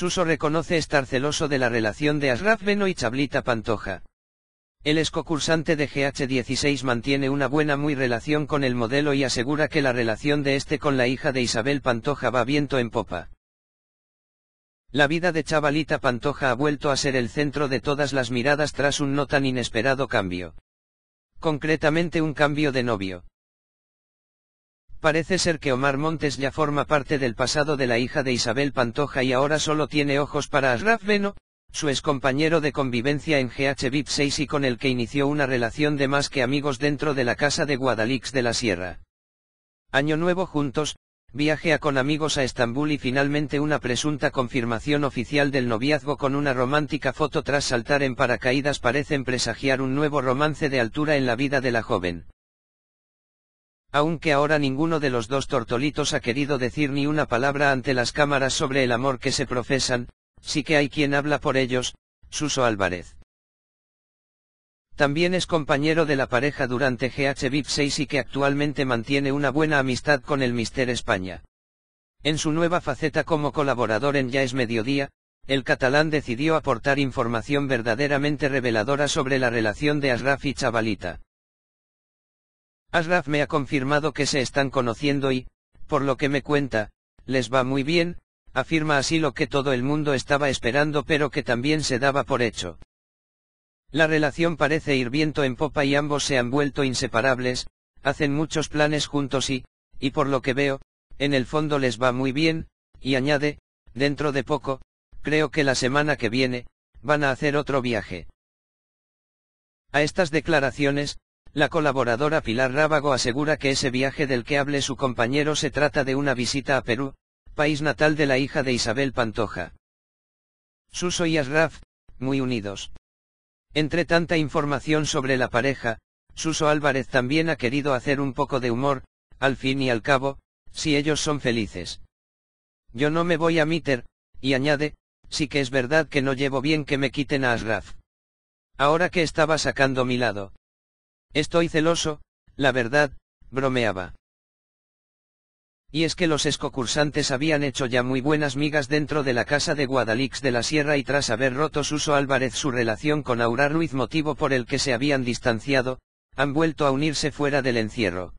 Suso reconoce estar celoso de la relación de Asraf Beno y Chablita Pantoja. El excocursante de GH16 mantiene una buena muy relación con el modelo y asegura que la relación de este con la hija de Isabel Pantoja va viento en popa. La vida de Chavalita Pantoja ha vuelto a ser el centro de todas las miradas tras un no tan inesperado cambio. Concretamente un cambio de novio. Parece ser que Omar Montes ya forma parte del pasado de la hija de Isabel Pantoja y ahora solo tiene ojos para Ashraf Beno, su excompañero de convivencia en GH VIP 6 y con el que inició una relación de más que amigos dentro de la casa de Guadalix de la Sierra. Año nuevo juntos, viajea con amigos a Estambul y finalmente una presunta confirmación oficial del noviazgo con una romántica foto tras saltar en paracaídas parecen presagiar un nuevo romance de altura en la vida de la joven aunque ahora ninguno de los dos tortolitos ha querido decir ni una palabra ante las cámaras sobre el amor que se profesan, sí que hay quien habla por ellos, Suso Álvarez. También es compañero de la pareja durante GH VIP 6 y que actualmente mantiene una buena amistad con el Mister España. En su nueva faceta como colaborador en Ya es Mediodía, el catalán decidió aportar información verdaderamente reveladora sobre la relación de Asraf y Chavalita. Asraf me ha confirmado que se están conociendo y, por lo que me cuenta, les va muy bien, afirma así lo que todo el mundo estaba esperando pero que también se daba por hecho. La relación parece ir viento en popa y ambos se han vuelto inseparables, hacen muchos planes juntos y, y por lo que veo, en el fondo les va muy bien, y añade, dentro de poco, creo que la semana que viene, van a hacer otro viaje. A estas declaraciones, la colaboradora Pilar Rábago asegura que ese viaje del que hable su compañero se trata de una visita a Perú, país natal de la hija de Isabel Pantoja. Suso y Asraf, muy unidos. Entre tanta información sobre la pareja, Suso Álvarez también ha querido hacer un poco de humor, al fin y al cabo, si ellos son felices. Yo no me voy a Mitter, y añade, sí que es verdad que no llevo bien que me quiten a Asraf. Ahora que estaba sacando mi lado. Estoy celoso, la verdad, bromeaba. Y es que los escocursantes habían hecho ya muy buenas migas dentro de la casa de Guadalix de la Sierra y tras haber roto Suso Álvarez su relación con Aura Ruiz motivo por el que se habían distanciado, han vuelto a unirse fuera del encierro.